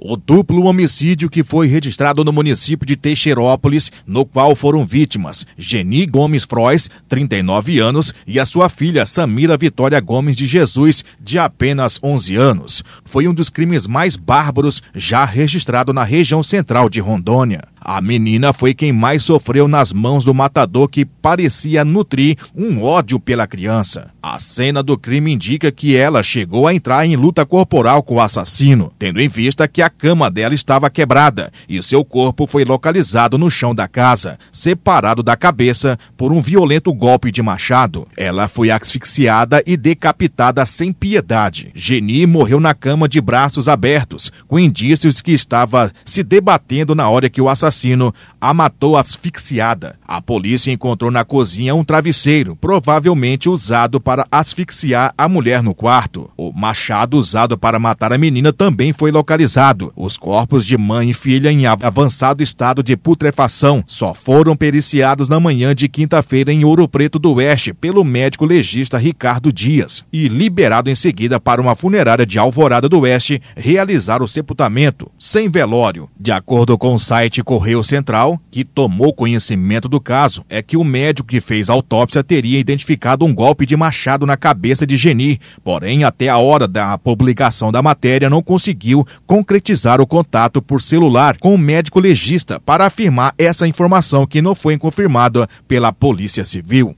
o duplo homicídio que foi registrado no município de Teixeirópolis, no qual foram vítimas Geni Gomes Frois, 39 anos, e a sua filha Samira Vitória Gomes de Jesus, de apenas 11 anos. Foi um dos crimes mais bárbaros já registrado na região central de Rondônia. A menina foi quem mais sofreu nas mãos do matador que parecia nutrir um ódio pela criança. A cena do crime indica que ela chegou a entrar em luta corporal com o assassino, tendo em vista que a cama dela estava quebrada e seu corpo foi localizado no chão da casa, separado da cabeça por um violento golpe de machado. Ela foi asfixiada e decapitada sem piedade. Geni morreu na cama de braços abertos, com indícios que estava se debatendo na hora que o assassino assassino a matou asfixiada. A polícia encontrou na cozinha um travesseiro, provavelmente usado para asfixiar a mulher no quarto. O machado usado para matar a menina também foi localizado. Os corpos de mãe e filha em avançado estado de putrefação só foram periciados na manhã de quinta-feira em Ouro Preto do Oeste pelo médico legista Ricardo Dias e liberado em seguida para uma funerária de Alvorada do Oeste realizar o sepultamento sem velório. De acordo com o site Correio Correio Central, que tomou conhecimento do caso, é que o médico que fez a autópsia teria identificado um golpe de machado na cabeça de Geni, porém, até a hora da publicação da matéria, não conseguiu concretizar o contato por celular com o médico legista para afirmar essa informação que não foi confirmada pela Polícia Civil.